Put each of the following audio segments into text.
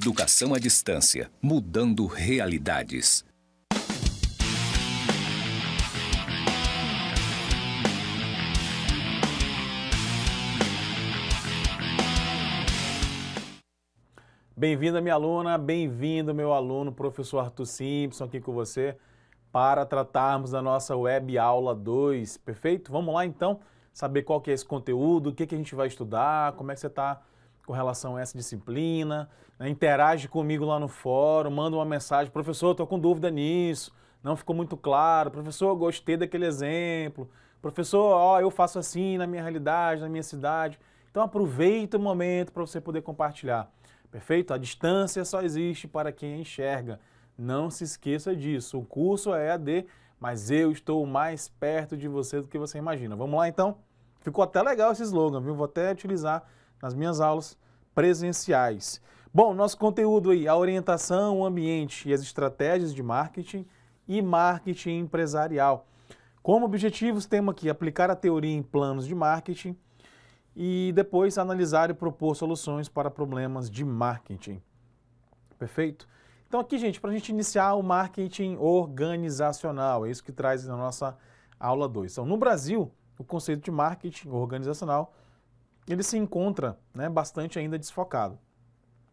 Educação à distância, mudando realidades. Bem-vinda, minha aluna, bem-vindo, meu aluno, professor Arthur Simpson aqui com você para tratarmos da nossa web aula 2, perfeito? Vamos lá então saber qual que é esse conteúdo, o que, que a gente vai estudar, como é que você está com relação a essa disciplina, né? interage comigo lá no fórum, manda uma mensagem, professor, estou com dúvida nisso, não ficou muito claro, professor, gostei daquele exemplo, professor, ó, eu faço assim na minha realidade, na minha cidade. Então aproveita o momento para você poder compartilhar. Perfeito? A distância só existe para quem enxerga. Não se esqueça disso. O curso é AD, mas eu estou mais perto de você do que você imagina. Vamos lá então? Ficou até legal esse slogan, viu? Vou até utilizar nas minhas aulas presenciais. Bom, nosso conteúdo aí, a orientação, o ambiente e as estratégias de marketing e marketing empresarial. Como objetivos, temos aqui aplicar a teoria em planos de marketing e depois analisar e propor soluções para problemas de marketing. Perfeito? Então aqui, gente, para a gente iniciar o marketing organizacional, é isso que traz na nossa aula 2. Então, no Brasil, o conceito de marketing organizacional ele se encontra né, bastante ainda desfocado.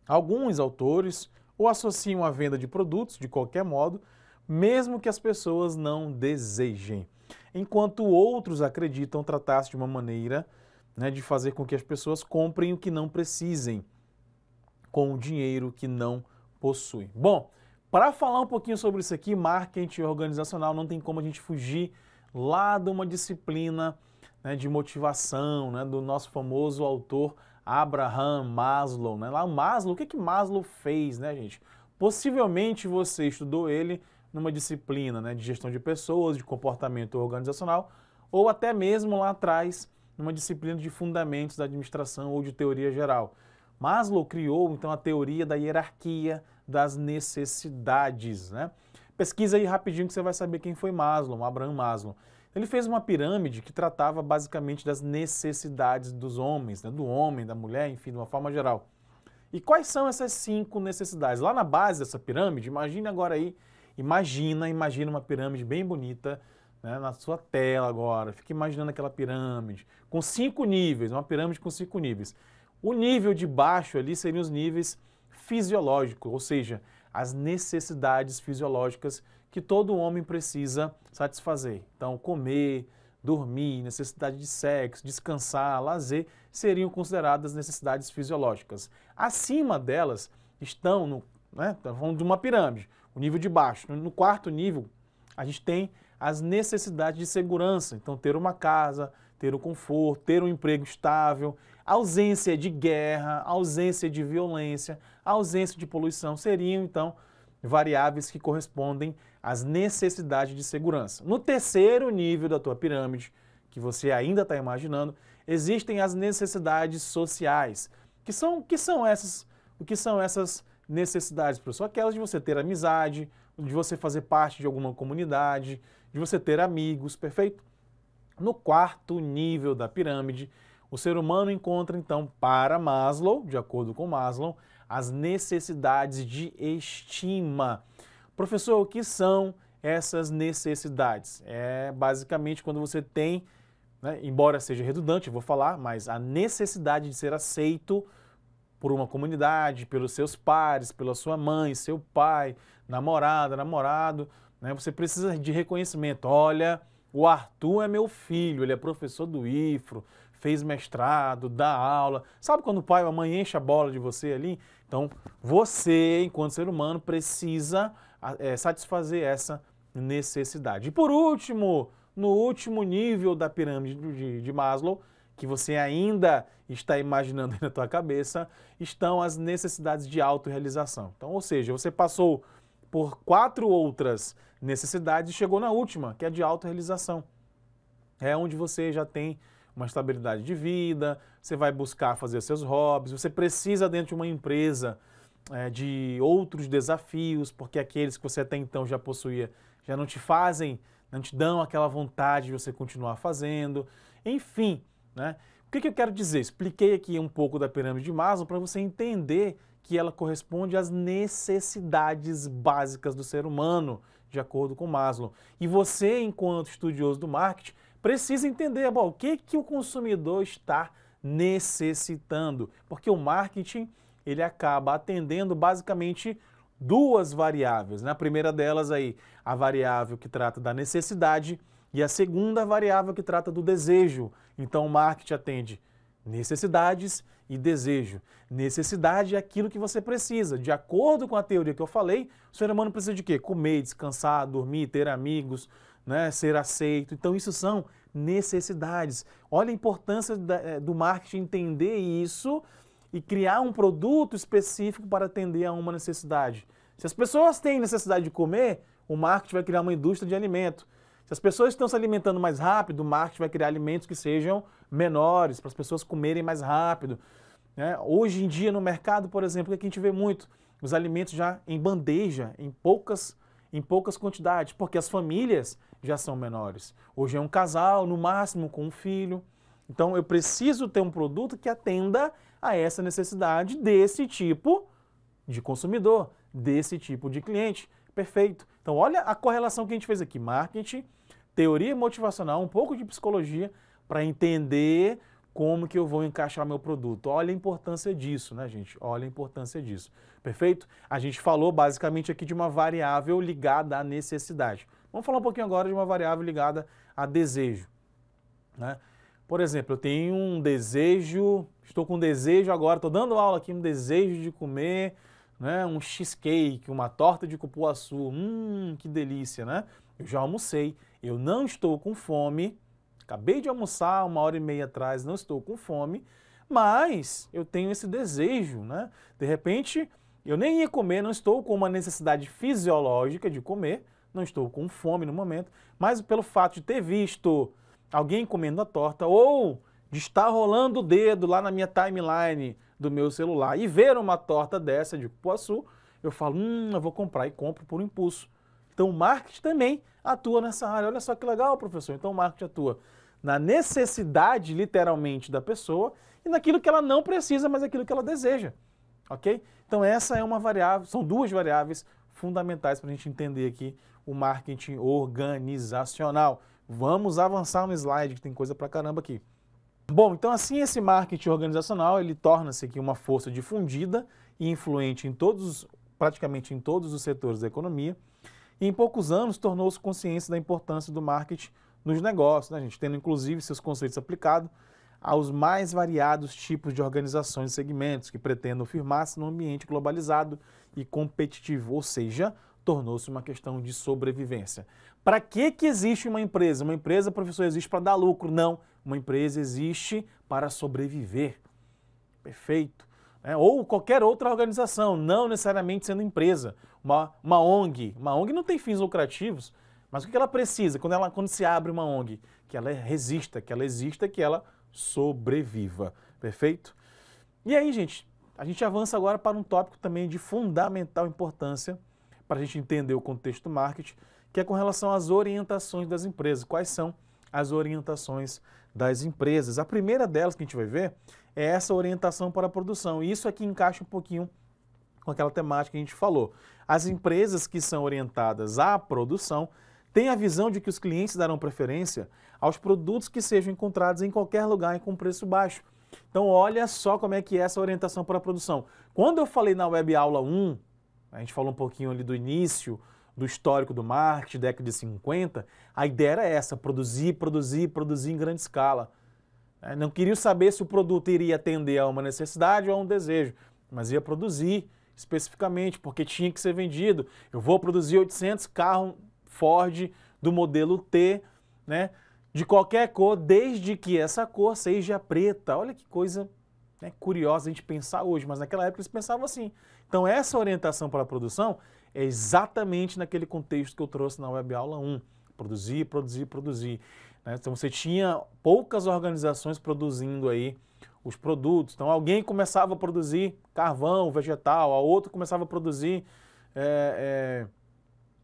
Alguns autores o associam à venda de produtos, de qualquer modo, mesmo que as pessoas não desejem, enquanto outros acreditam tratar-se de uma maneira né, de fazer com que as pessoas comprem o que não precisem, com o dinheiro que não possuem. Bom, para falar um pouquinho sobre isso aqui, marketing organizacional, não tem como a gente fugir lá de uma disciplina né, de motivação, né, do nosso famoso autor Abraham Maslow. Né? Lá Maslow, o que, que Maslow fez, né, gente? Possivelmente você estudou ele numa disciplina né, de gestão de pessoas, de comportamento organizacional, ou até mesmo lá atrás, numa disciplina de fundamentos da administração ou de teoria geral. Maslow criou então a teoria da hierarquia das necessidades. Né? Pesquisa aí rapidinho que você vai saber quem foi Maslow, Abraham Maslow. Ele fez uma pirâmide que tratava basicamente das necessidades dos homens, né? do homem, da mulher, enfim, de uma forma geral. E quais são essas cinco necessidades? Lá na base dessa pirâmide, imagine agora aí, imagina, imagina uma pirâmide bem bonita né, na sua tela agora. Fique imaginando aquela pirâmide com cinco níveis, uma pirâmide com cinco níveis. O nível de baixo ali seriam os níveis fisiológicos, ou seja, as necessidades fisiológicas que todo homem precisa satisfazer. Então, comer, dormir, necessidade de sexo, descansar, lazer, seriam consideradas necessidades fisiológicas. Acima delas estão, no, né, tá falando de uma pirâmide, o nível de baixo. No quarto nível, a gente tem as necessidades de segurança. Então, ter uma casa, ter o conforto, ter um emprego estável, ausência de guerra, ausência de violência, ausência de poluição seriam, então, variáveis que correspondem as necessidades de segurança. No terceiro nível da tua pirâmide, que você ainda está imaginando, existem as necessidades sociais. Que são, que são essas? O que são essas necessidades, professor? Aquelas de você ter amizade, de você fazer parte de alguma comunidade, de você ter amigos, perfeito? No quarto nível da pirâmide, o ser humano encontra então para Maslow, de acordo com Maslow, as necessidades de estima. Professor, o que são essas necessidades? É basicamente quando você tem, né, embora seja redundante, vou falar, mas a necessidade de ser aceito por uma comunidade, pelos seus pares, pela sua mãe, seu pai, namorada, namorado. Né, você precisa de reconhecimento. Olha, o Arthur é meu filho, ele é professor do IFRO, fez mestrado, dá aula. Sabe quando o pai ou a mãe enche a bola de você ali? Então, você, enquanto ser humano, precisa é, satisfazer essa necessidade. E por último, no último nível da pirâmide de, de Maslow, que você ainda está imaginando aí na tua cabeça, estão as necessidades de autorrealização. Então, ou seja, você passou por quatro outras necessidades e chegou na última, que é a de autorrealização. É onde você já tem uma estabilidade de vida, você vai buscar fazer seus hobbies, você precisa dentro de uma empresa é, de outros desafios, porque aqueles que você até então já possuía já não te fazem, não te dão aquela vontade de você continuar fazendo. Enfim, né? O que, que eu quero dizer? Expliquei aqui um pouco da pirâmide de Maslow para você entender que ela corresponde às necessidades básicas do ser humano, de acordo com Maslow. E você, enquanto estudioso do marketing, precisa entender bom, o que, que o consumidor está necessitando, porque o marketing ele acaba atendendo basicamente duas variáveis. Né? A primeira delas aí, a variável que trata da necessidade e a segunda variável que trata do desejo. Então o marketing atende necessidades e desejo. Necessidade é aquilo que você precisa. De acordo com a teoria que eu falei, o ser humano precisa de quê? Comer, descansar, dormir, ter amigos, né? ser aceito. Então isso são necessidades. Olha a importância eh, do marketing entender isso e criar um produto específico para atender a uma necessidade. Se as pessoas têm necessidade de comer, o marketing vai criar uma indústria de alimento. Se as pessoas estão se alimentando mais rápido, o marketing vai criar alimentos que sejam menores, para as pessoas comerem mais rápido. Né? Hoje em dia, no mercado, por exemplo, o que a gente vê muito? Os alimentos já em bandeja, em poucas, em poucas quantidades, porque as famílias já são menores. Hoje é um casal, no máximo, com um filho. Então eu preciso ter um produto que atenda a essa necessidade desse tipo de consumidor, desse tipo de cliente. Perfeito. Então, olha a correlação que a gente fez aqui: marketing, teoria motivacional, um pouco de psicologia para entender como que eu vou encaixar meu produto. Olha a importância disso, né, gente? Olha a importância disso. Perfeito? A gente falou basicamente aqui de uma variável ligada à necessidade. Vamos falar um pouquinho agora de uma variável ligada a desejo, né? Por exemplo, eu tenho um desejo, estou com um desejo agora, estou dando aula aqui, um desejo de comer né, um cheesecake, uma torta de cupuaçu. Hum, que delícia, né? Eu já almocei, eu não estou com fome, acabei de almoçar uma hora e meia atrás, não estou com fome, mas eu tenho esse desejo, né? De repente, eu nem ia comer, não estou com uma necessidade fisiológica de comer, não estou com fome no momento, mas pelo fato de ter visto alguém comendo a torta ou de estar rolando o dedo lá na minha timeline do meu celular e ver uma torta dessa de cupuaçu, eu falo, hum, eu vou comprar e compro por impulso. Então o marketing também atua nessa área. Olha só que legal, professor. Então o marketing atua na necessidade, literalmente, da pessoa e naquilo que ela não precisa, mas aquilo que ela deseja. Ok? Então essa é uma variável, são duas variáveis fundamentais para a gente entender aqui o marketing organizacional. Vamos avançar no slide que tem coisa pra caramba aqui. Bom, então assim esse marketing organizacional, ele torna-se aqui uma força difundida e influente em todos, praticamente em todos os setores da economia. E em poucos anos tornou-se consciência da importância do marketing nos negócios, né, gente? Tendo inclusive seus conceitos aplicados aos mais variados tipos de organizações e segmentos que pretendam firmar-se num ambiente globalizado e competitivo, ou seja, tornou-se uma questão de sobrevivência. Para que, que existe uma empresa? Uma empresa, professor, existe para dar lucro. Não, uma empresa existe para sobreviver. Perfeito. É, ou qualquer outra organização, não necessariamente sendo empresa. Uma, uma ONG. Uma ONG não tem fins lucrativos, mas o que ela precisa quando, ela, quando se abre uma ONG? Que ela resista, que ela exista, que ela sobreviva. Perfeito? E aí, gente, a gente avança agora para um tópico também de fundamental importância para a gente entender o contexto do marketing, que é com relação às orientações das empresas. Quais são as orientações das empresas? A primeira delas que a gente vai ver é essa orientação para a produção. E isso aqui encaixa um pouquinho com aquela temática que a gente falou. As empresas que são orientadas à produção têm a visão de que os clientes darão preferência aos produtos que sejam encontrados em qualquer lugar e com preço baixo. Então olha só como é que é essa orientação para a produção. Quando eu falei na web aula 1, a gente falou um pouquinho ali do início, do histórico do marketing, década de 50, a ideia era essa, produzir, produzir, produzir em grande escala. É, não queriam saber se o produto iria atender a uma necessidade ou a um desejo, mas ia produzir especificamente, porque tinha que ser vendido. Eu vou produzir 800 carros Ford do modelo T, né? De qualquer cor, desde que essa cor seja preta. Olha que coisa né, curiosa a gente pensar hoje, mas naquela época eles pensavam assim. Então, essa orientação para a produção é exatamente naquele contexto que eu trouxe na Web Aula 1. Produzir, produzir, produzir. Né? Então você tinha poucas organizações produzindo aí os produtos. Então alguém começava a produzir carvão, vegetal, a outro começava a produzir é,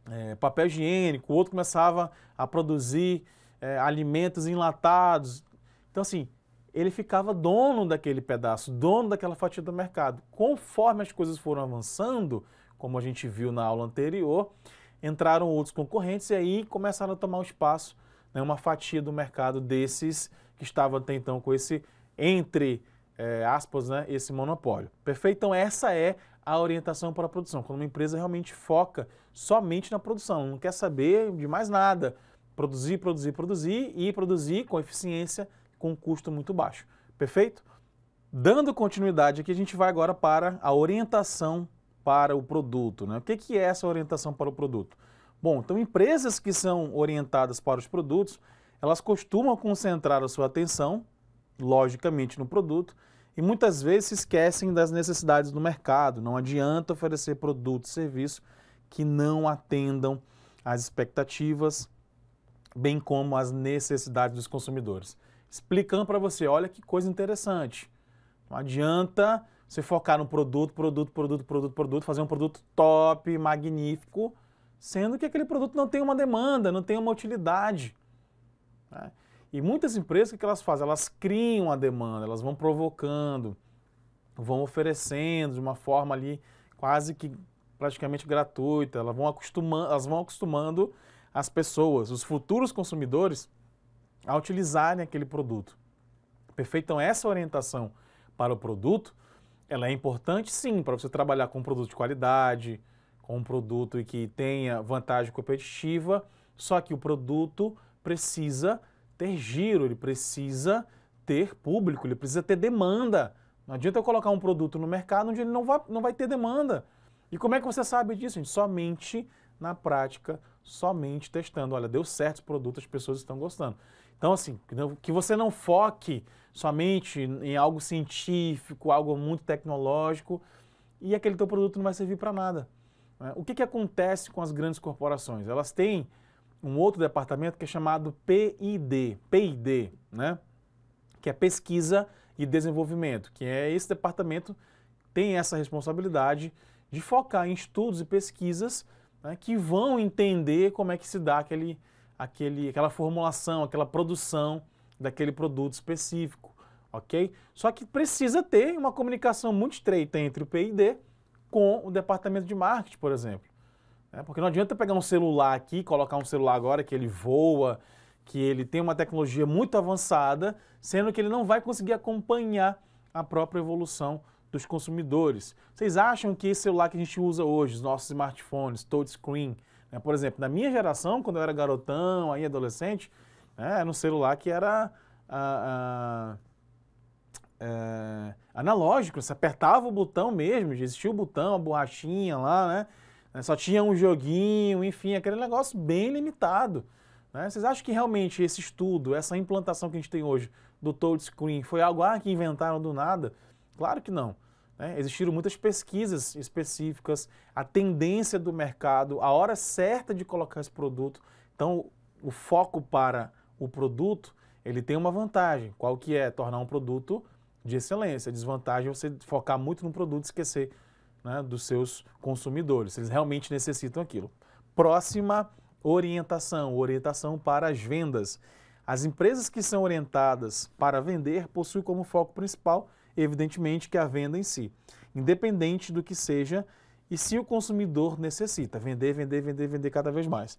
é, é, papel higiênico, o outro começava a produzir é, alimentos enlatados. Então assim, ele ficava dono daquele pedaço, dono daquela fatia do mercado. Conforme as coisas foram avançando, como a gente viu na aula anterior, entraram outros concorrentes e aí começaram a tomar um espaço, né, uma fatia do mercado desses que estavam até então com esse, entre é, aspas, né, esse monopólio. Perfeito? Então essa é a orientação para a produção, quando uma empresa realmente foca somente na produção, não quer saber de mais nada, produzir, produzir, produzir e produzir com eficiência, com um custo muito baixo. Perfeito? Dando continuidade aqui, a gente vai agora para a orientação para o produto. Né? O que, que é essa orientação para o produto? Bom, então empresas que são orientadas para os produtos, elas costumam concentrar a sua atenção, logicamente, no produto e muitas vezes se esquecem das necessidades do mercado. Não adianta oferecer produto e serviço que não atendam às expectativas, bem como às necessidades dos consumidores. Explicando para você, olha que coisa interessante. Não adianta se focar no produto, produto, produto, produto, produto, fazer um produto top, magnífico, sendo que aquele produto não tem uma demanda, não tem uma utilidade. Né? E muitas empresas, o que elas fazem? Elas criam a demanda, elas vão provocando, vão oferecendo de uma forma ali quase que praticamente gratuita, elas vão acostumando, elas vão acostumando as pessoas, os futuros consumidores, a utilizarem aquele produto. Perfeito? Então, essa orientação para o produto ela é importante sim para você trabalhar com um produto de qualidade, com um produto que tenha vantagem competitiva, só que o produto precisa ter giro, ele precisa ter público, ele precisa ter demanda. Não adianta eu colocar um produto no mercado onde ele não vai, não vai ter demanda. E como é que você sabe disso? Gente? Somente na prática, somente testando. Olha, deu certo o produto, as pessoas estão gostando. Então, assim, que você não foque somente em algo científico, algo muito tecnológico, e aquele teu produto não vai servir para nada. Né? O que, que acontece com as grandes corporações? Elas têm um outro departamento que é chamado PID, PID, né? que é Pesquisa e Desenvolvimento, que é esse departamento tem essa responsabilidade de focar em estudos e pesquisas né, que vão entender como é que se dá aquele, aquele, aquela formulação, aquela produção daquele produto específico, ok? Só que precisa ter uma comunicação muito estreita entre o P&D com o departamento de marketing, por exemplo. Né? Porque não adianta pegar um celular aqui, colocar um celular agora que ele voa, que ele tem uma tecnologia muito avançada, sendo que ele não vai conseguir acompanhar a própria evolução dos consumidores. Vocês acham que esse celular que a gente usa hoje, os nossos smartphones, touchscreen, né? Por exemplo, na minha geração, quando eu era garotão, aí adolescente, né, era um celular que era ah, ah, é, analógico, você apertava o botão mesmo, existia o botão, a borrachinha lá, né? É, só tinha um joguinho, enfim, aquele negócio bem limitado. Né? Vocês acham que realmente esse estudo, essa implantação que a gente tem hoje do touchscreen foi algo ah, que inventaram do nada? Claro que não. Né? Existiram muitas pesquisas específicas, a tendência do mercado, a hora certa de colocar esse produto. Então, o foco para o produto, ele tem uma vantagem. Qual que é? Tornar um produto de excelência. Desvantagem é você focar muito no produto e esquecer né, dos seus consumidores, se eles realmente necessitam aquilo. Próxima orientação, orientação para as vendas. As empresas que são orientadas para vender possuem como foco principal evidentemente, que a venda em si, independente do que seja e se o consumidor necessita, vender, vender, vender, vender cada vez mais.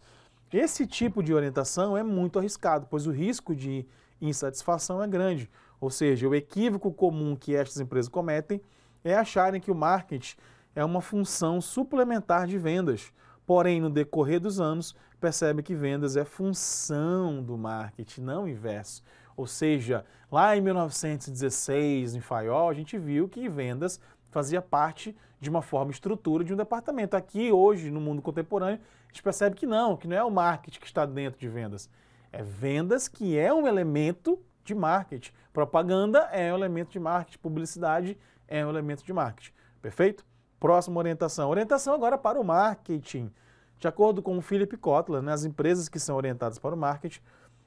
Esse tipo de orientação é muito arriscado, pois o risco de insatisfação é grande. Ou seja, o equívoco comum que estas empresas cometem é acharem que o marketing é uma função suplementar de vendas. Porém, no decorrer dos anos, percebe que vendas é função do marketing, não o inverso. Ou seja, lá em 1916, em Faiol, a gente viu que vendas fazia parte de uma forma estrutura de um departamento. Aqui, hoje, no mundo contemporâneo, a gente percebe que não, que não é o marketing que está dentro de vendas. É vendas que é um elemento de marketing. Propaganda é um elemento de marketing, publicidade é um elemento de marketing. Perfeito? Próxima orientação. Orientação agora para o marketing. De acordo com o Philip Kotler, né, as empresas que são orientadas para o marketing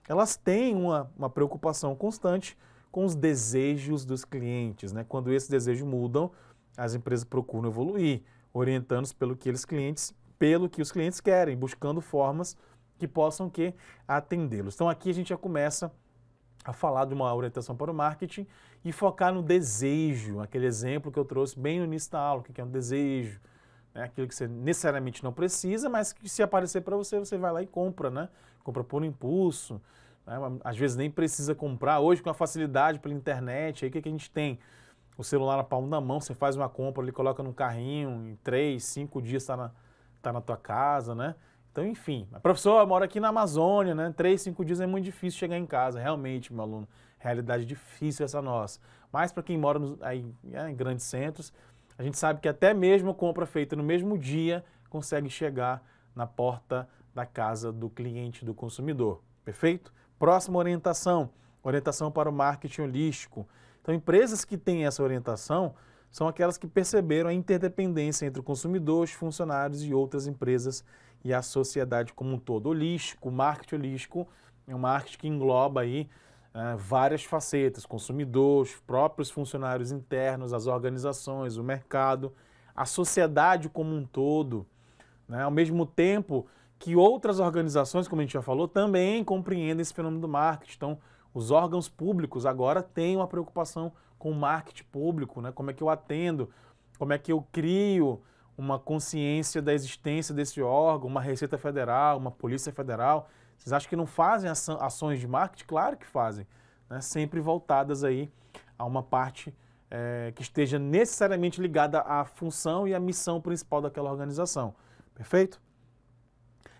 elas têm uma, uma preocupação constante com os desejos dos clientes. Né? Quando esses desejos mudam, as empresas procuram evoluir, orientando-os pelo que eles clientes, pelo que os clientes querem, buscando formas que possam que atendê-los. Então aqui a gente já começa a falar de uma orientação para o marketing e focar no desejo, aquele exemplo que eu trouxe bem no início da aula, que é um desejo, né? aquilo que você necessariamente não precisa, mas que se aparecer para você, você vai lá e compra, né? Compra por impulso, né? às vezes nem precisa comprar. Hoje, com a facilidade pela internet, aí o que, que a gente tem? O celular na palma da mão, você faz uma compra, ele coloca no carrinho, em três, cinco dias está na, tá na tua casa, né? Então, enfim, a professora mora aqui na Amazônia, né? Três, cinco dias é muito difícil chegar em casa, realmente, meu aluno. Realidade difícil essa nossa. Mas para quem mora nos, aí, é, em grandes centros, a gente sabe que até mesmo compra feita no mesmo dia consegue chegar na porta da casa do cliente, do consumidor. Perfeito? Próxima orientação: orientação para o marketing holístico. Então, empresas que têm essa orientação são aquelas que perceberam a interdependência entre consumidores, funcionários e outras empresas e a sociedade como um todo. Holístico, marketing holístico é um marketing que engloba aí uh, várias facetas: consumidores, próprios funcionários internos, as organizações, o mercado, a sociedade como um todo. Né? Ao mesmo tempo que outras organizações, como a gente já falou, também compreendem esse fenômeno do marketing. Então, os órgãos públicos agora têm uma preocupação com o marketing público, né? como é que eu atendo, como é que eu crio uma consciência da existência desse órgão, uma Receita Federal, uma Polícia Federal. Vocês acham que não fazem ações de marketing? Claro que fazem, né? sempre voltadas aí a uma parte é, que esteja necessariamente ligada à função e à missão principal daquela organização. Perfeito?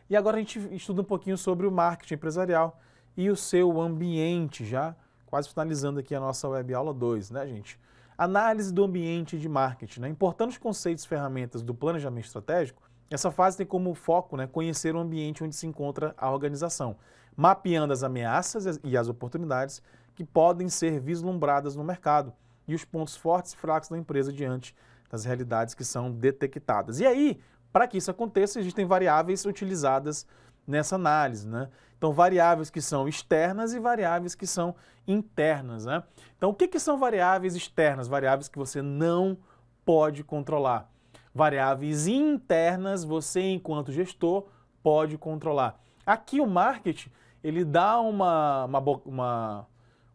E agora a gente estuda um pouquinho sobre o marketing empresarial e o seu ambiente, já quase finalizando aqui a nossa web aula 2, né, gente? Análise do ambiente de marketing, né? Importando os conceitos e ferramentas do planejamento estratégico, essa fase tem como foco né, conhecer o ambiente onde se encontra a organização, mapeando as ameaças e as oportunidades que podem ser vislumbradas no mercado e os pontos fortes e fracos da empresa diante das realidades que são detectadas. E aí, para que isso aconteça, existem variáveis utilizadas nessa análise, né? Então, variáveis que são externas e variáveis que são internas, né? Então, o que, que são variáveis externas? Variáveis que você não pode controlar variáveis internas você, enquanto gestor, pode controlar. Aqui o marketing, ele dá uma, uma, uma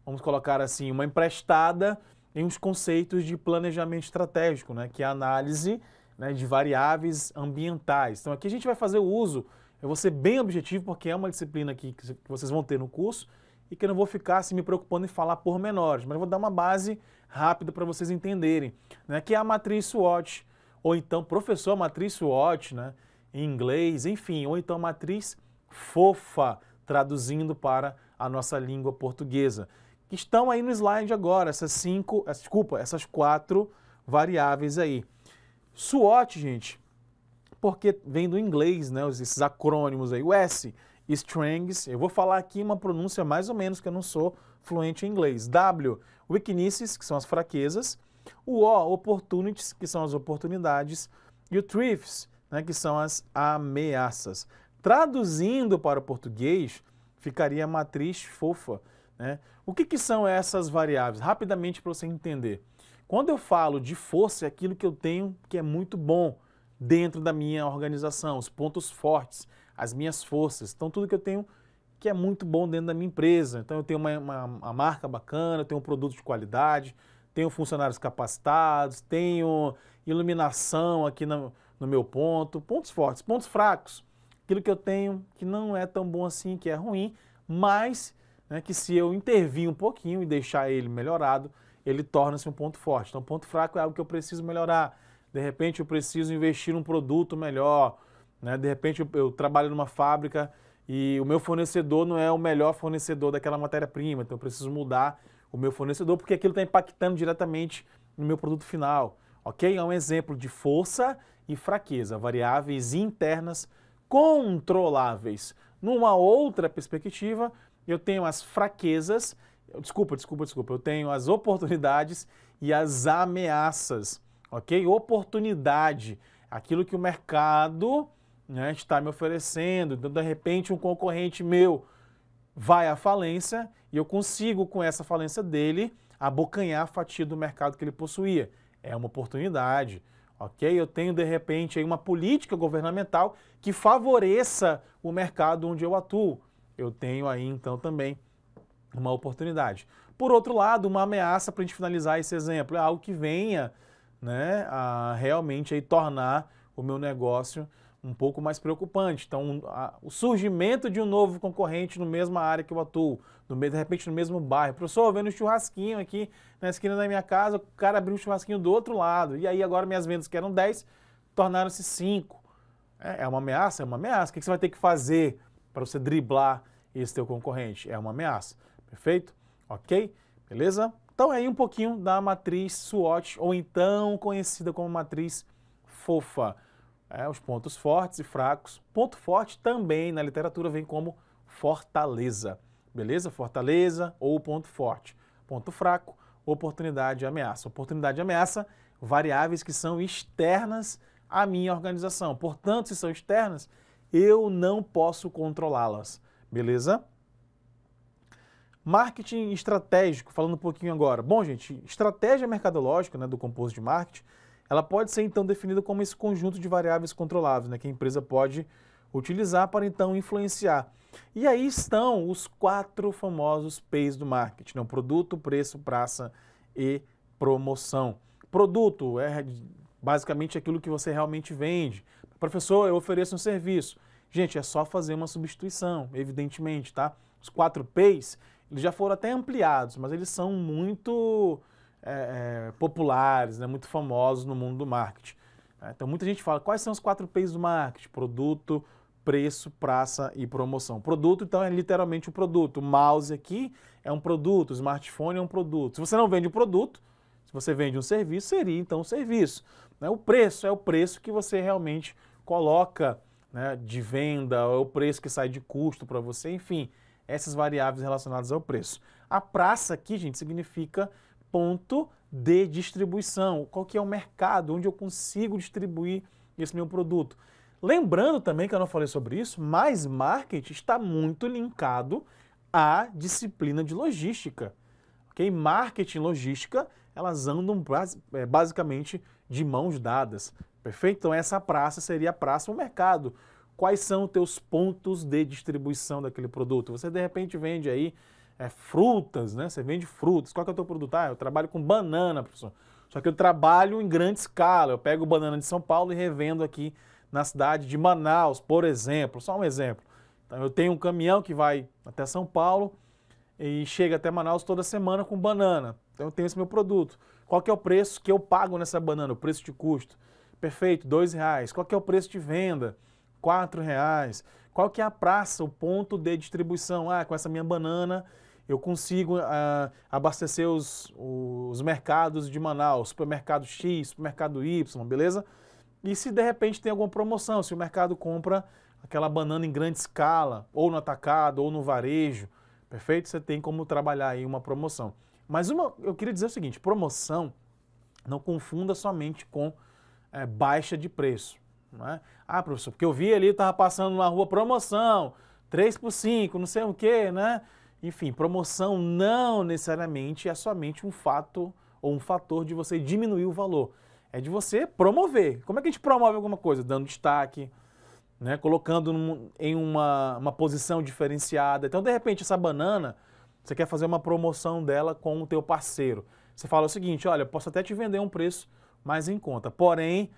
vamos colocar assim, uma emprestada em uns conceitos de planejamento estratégico, né, que é a análise né, de variáveis ambientais. Então aqui a gente vai fazer o uso, eu vou ser bem objetivo porque é uma disciplina que, que vocês vão ter no curso e que eu não vou ficar se me preocupando em falar pormenores, mas eu vou dar uma base rápida para vocês entenderem, né, que é a matriz SWOT, ou então professor é matriz SWOT, né, em inglês, enfim, ou então matriz fofa, traduzindo para a nossa língua portuguesa. Que estão aí no slide agora, essas cinco, eh, desculpa, essas quatro variáveis aí. SWOT, gente, porque vem do inglês, né, esses acrônimos aí, o S, strings, eu vou falar aqui uma pronúncia mais ou menos que eu não sou fluente em inglês. W, weaknesses, que são as fraquezas o O, opportunities, que são as oportunidades, e o threats, né, que são as ameaças. Traduzindo para o português, ficaria matriz fofa. Né? O que, que são essas variáveis? Rapidamente para você entender. Quando eu falo de força, é aquilo que eu tenho que é muito bom dentro da minha organização, os pontos fortes, as minhas forças. Então, tudo que eu tenho que é muito bom dentro da minha empresa. Então, eu tenho uma, uma, uma marca bacana, eu tenho um produto de qualidade, tenho funcionários capacitados, tenho iluminação aqui no, no meu ponto, pontos fortes, pontos fracos, aquilo que eu tenho que não é tão bom assim, que é ruim, mas né, que se eu intervir um pouquinho e deixar ele melhorado, ele torna-se um ponto forte. Então, ponto fraco é algo que eu preciso melhorar. De repente, eu preciso investir num produto melhor. Né? De repente, eu, eu trabalho numa fábrica e o meu fornecedor não é o melhor fornecedor daquela matéria-prima, então eu preciso mudar o meu fornecedor, porque aquilo está impactando diretamente no meu produto final. Ok? É um exemplo de força e fraqueza, variáveis internas controláveis. Numa outra perspectiva, eu tenho as fraquezas, desculpa, desculpa, desculpa, eu tenho as oportunidades e as ameaças, ok? Oportunidade, aquilo que o mercado né, está me oferecendo, então, de repente um concorrente meu vai à falência e eu consigo, com essa falência dele, abocanhar a fatia do mercado que ele possuía. É uma oportunidade, ok? Eu tenho, de repente, uma política governamental que favoreça o mercado onde eu atuo. Eu tenho aí, então, também uma oportunidade. Por outro lado, uma ameaça para a gente finalizar esse exemplo, é algo que venha né, a realmente aí tornar o meu negócio um pouco mais preocupante. Então, a, o surgimento de um novo concorrente no mesma área que eu atuo, no, de repente no mesmo bairro. Professor, vendo um churrasquinho aqui na esquina da minha casa, o cara abriu um churrasquinho do outro lado. E aí agora minhas vendas, que eram 10, tornaram-se 5. É, é uma ameaça? É uma ameaça. O que você vai ter que fazer para você driblar esse teu concorrente? É uma ameaça. Perfeito? Ok? Beleza? Então, é aí um pouquinho da matriz SWOT, ou então conhecida como matriz fofa é, os pontos fortes e fracos. Ponto forte também na literatura vem como fortaleza, beleza? Fortaleza ou ponto forte. Ponto fraco, oportunidade e ameaça. Oportunidade e ameaça, variáveis que são externas à minha organização. Portanto, se são externas, eu não posso controlá-las, beleza? Marketing estratégico, falando um pouquinho agora. Bom, gente, estratégia mercadológica né, do composto de marketing ela pode ser então definida como esse conjunto de variáveis controláveis né, que a empresa pode utilizar para então influenciar. E aí estão os quatro famosos P's do marketing: né? produto, preço, praça e promoção. Produto é basicamente aquilo que você realmente vende. Professor, eu ofereço um serviço. Gente, é só fazer uma substituição, evidentemente, tá? Os quatro P's eles já foram até ampliados, mas eles são muito é, é, populares, né, muito famosos no mundo do marketing. É, então, muita gente fala, quais são os quatro P's do marketing? Produto, preço, praça e promoção. Produto, então, é literalmente o produto. O mouse aqui é um produto, o smartphone é um produto. Se você não vende o um produto, se você vende um serviço, seria então um serviço. Né? O preço é o preço que você realmente coloca né, de venda, é o preço que sai de custo para você, enfim, essas variáveis relacionadas ao preço. A praça aqui, gente, significa ponto de distribuição, qual que é o mercado, onde eu consigo distribuir esse meu produto. Lembrando também que eu não falei sobre isso, mas marketing está muito linkado à disciplina de logística. Ok? Marketing e logística, elas andam é, basicamente de mãos dadas. Perfeito? Então essa praça seria a praça, o mercado. Quais são os teus pontos de distribuição daquele produto? Você de repente vende aí é, frutas, né? Você vende frutas. Qual que é o teu produto? Ah, eu trabalho com banana, professor. Só que eu trabalho em grande escala. Eu pego banana de São Paulo e revendo aqui na cidade de Manaus, por exemplo. Só um exemplo. Então, eu tenho um caminhão que vai até São Paulo e chega até Manaus toda semana com banana. Então eu tenho esse meu produto. Qual que é o preço que eu pago nessa banana? O preço de custo. Perfeito, dois reais. Qual que é o preço de venda? Quatro reais. Qual que é a praça, o ponto de distribuição? Ah, com essa minha banana eu consigo ah, abastecer os, os mercados de Manaus, supermercado X, supermercado Y, beleza? E se de repente tem alguma promoção, se o mercado compra aquela banana em grande escala, ou no atacado, ou no varejo, perfeito? Você tem como trabalhar aí uma promoção. Mas uma, eu queria dizer o seguinte: promoção não confunda somente com é, baixa de preço. É? Ah, professor, porque eu vi ali, estava passando na rua promoção, 3 por 5, não sei o quê, né? Enfim, promoção não necessariamente é somente um fato ou um fator de você diminuir o valor. É de você promover. Como é que a gente promove alguma coisa? Dando destaque, né? colocando num, em uma, uma posição diferenciada. Então, de repente, essa banana, você quer fazer uma promoção dela com o teu parceiro. Você fala o seguinte, olha, posso até te vender um preço mais em conta. Porém,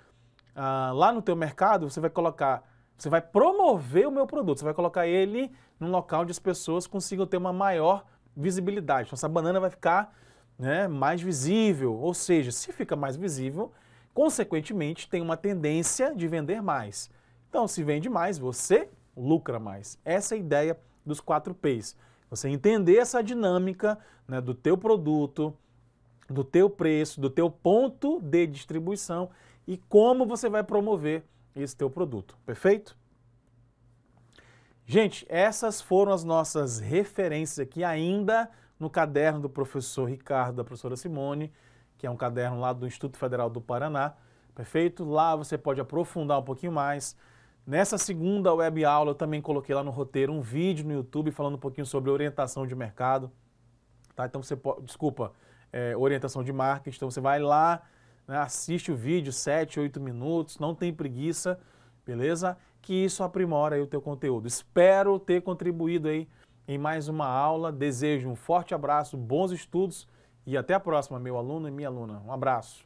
ah, lá no teu mercado, você vai colocar você vai promover o meu produto, você vai colocar ele num local onde as pessoas consigam ter uma maior visibilidade. Então, essa banana vai ficar né, mais visível, ou seja, se fica mais visível, consequentemente tem uma tendência de vender mais. Então, se vende mais, você lucra mais. Essa é a ideia dos quatro P's. Você entender essa dinâmica né, do teu produto, do teu preço, do teu ponto de distribuição e como você vai promover esse teu produto, perfeito? Gente, essas foram as nossas referências aqui ainda no caderno do professor Ricardo, da professora Simone, que é um caderno lá do Instituto Federal do Paraná, perfeito? Lá você pode aprofundar um pouquinho mais. Nessa segunda web aula eu também coloquei lá no roteiro um vídeo no YouTube falando um pouquinho sobre orientação de mercado, tá? Então você pode, desculpa, é, orientação de marketing, então você vai lá né? assiste o vídeo 7, 8 minutos, não tem preguiça, beleza? Que isso aprimora o teu conteúdo. Espero ter contribuído aí em mais uma aula. Desejo um forte abraço, bons estudos e até a próxima, meu aluno e minha aluna. Um abraço.